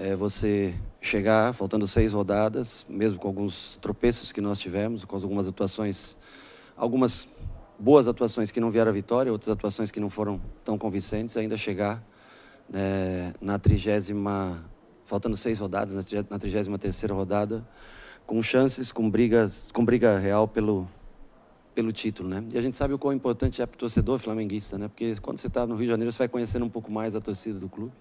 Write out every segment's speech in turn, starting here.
é você chegar, faltando seis rodadas, mesmo com alguns tropeços que nós tivemos, com algumas atuações, algumas boas atuações que não vieram à vitória, outras atuações que não foram tão convincentes, ainda chegar né, na trigésima, faltando seis rodadas, na trigésima terceira rodada, com chances, com brigas, com briga real pelo pelo título, né? E a gente sabe o quão importante é para o torcedor flamenguista, né? Porque quando você está no Rio de Janeiro, você vai conhecendo um pouco mais a torcida do clube.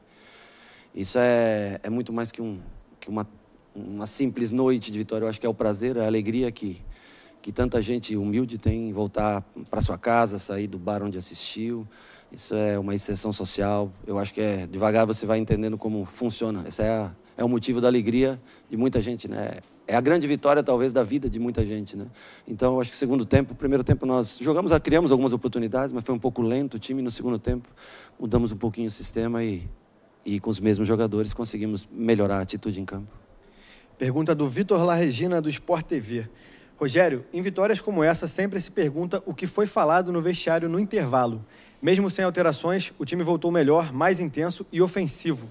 Isso é, é muito mais que, um, que uma, uma simples noite de vitória. Eu acho que é o prazer, é a alegria que, que tanta gente humilde tem em voltar para sua casa, sair do bar onde assistiu. Isso é uma exceção social. Eu acho que é devagar você vai entendendo como funciona. Esse é, a, é o motivo da alegria de muita gente, né? É a grande vitória, talvez, da vida de muita gente, né? Então, eu acho que segundo tempo, primeiro tempo nós jogamos, criamos algumas oportunidades, mas foi um pouco lento o time. No segundo tempo, mudamos um pouquinho o sistema e e com os mesmos jogadores conseguimos melhorar a atitude em campo. Pergunta do Vitor Larregina, do Sport TV. Rogério, em vitórias como essa, sempre se pergunta o que foi falado no vestiário no intervalo. Mesmo sem alterações, o time voltou melhor, mais intenso e ofensivo.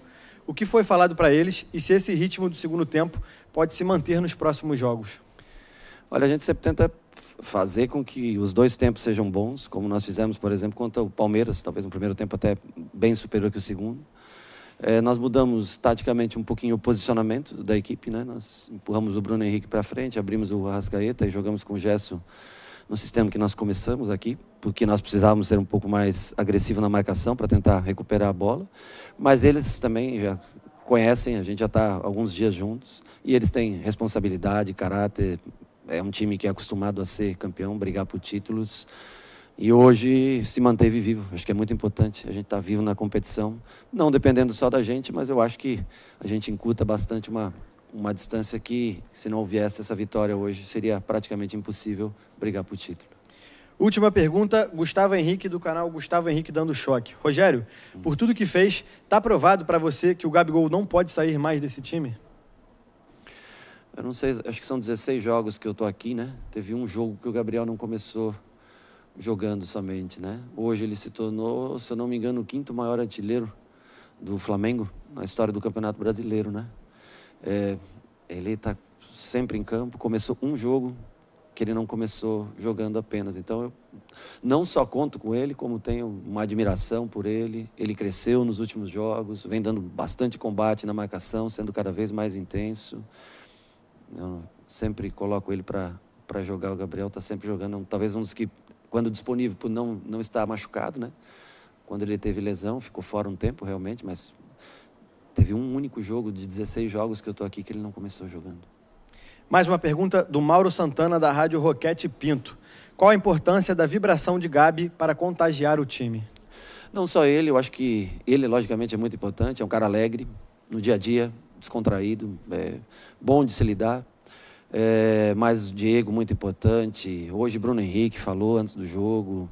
O que foi falado para eles e se esse ritmo do segundo tempo pode se manter nos próximos jogos? Olha, a gente sempre tenta fazer com que os dois tempos sejam bons, como nós fizemos, por exemplo, contra o Palmeiras, talvez no primeiro tempo até bem superior que o segundo. É, nós mudamos taticamente um pouquinho o posicionamento da equipe, né? Nós empurramos o Bruno Henrique para frente, abrimos o Rasgaeta e jogamos com o Gesso no sistema que nós começamos aqui, porque nós precisávamos ser um pouco mais agressivo na marcação para tentar recuperar a bola. Mas eles também já conhecem, a gente já está alguns dias juntos e eles têm responsabilidade, caráter. É um time que é acostumado a ser campeão, brigar por títulos e hoje se manteve vivo. Acho que é muito importante a gente estar tá vivo na competição, não dependendo só da gente, mas eu acho que a gente incuta bastante uma, uma distância que, se não houvesse essa vitória hoje, seria praticamente impossível brigar por título. Última pergunta, Gustavo Henrique, do canal Gustavo Henrique Dando Choque. Rogério, por tudo que fez, está provado para você que o Gabigol não pode sair mais desse time? Eu não sei, acho que são 16 jogos que eu estou aqui, né? Teve um jogo que o Gabriel não começou jogando somente, né? Hoje ele se tornou, se eu não me engano, o quinto maior artilheiro do Flamengo na história do Campeonato Brasileiro, né? É, ele está sempre em campo, começou um jogo que ele não começou jogando apenas. Então eu não só conto com ele, como tenho uma admiração por ele. Ele cresceu nos últimos jogos, vem dando bastante combate na marcação, sendo cada vez mais intenso. Eu sempre coloco ele para jogar. O Gabriel está sempre jogando, talvez um dos que quando disponível, por não, não estar machucado, né? Quando ele teve lesão, ficou fora um tempo realmente, mas teve um único jogo de 16 jogos que eu estou aqui que ele não começou jogando. Mais uma pergunta do Mauro Santana, da Rádio Roquete Pinto. Qual a importância da vibração de Gabi para contagiar o time? Não só ele, eu acho que ele, logicamente, é muito importante. É um cara alegre, no dia a dia, descontraído, é bom de se lidar. É, mas o Diego, muito importante. Hoje, Bruno Henrique falou antes do jogo.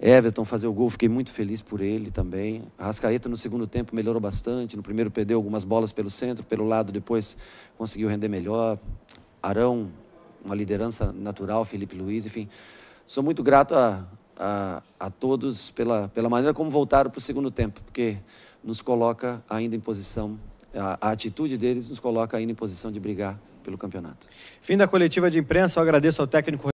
Everton fazer o gol, fiquei muito feliz por ele também. A Rascaeta no segundo tempo melhorou bastante. No primeiro perdeu algumas bolas pelo centro, pelo lado, depois conseguiu render melhor. Arão, uma liderança natural, Felipe Luiz, enfim. Sou muito grato a, a, a todos pela, pela maneira como voltaram para o segundo tempo, porque nos coloca ainda em posição, a, a atitude deles nos coloca ainda em posição de brigar pelo campeonato. Fim da coletiva de imprensa, eu agradeço ao técnico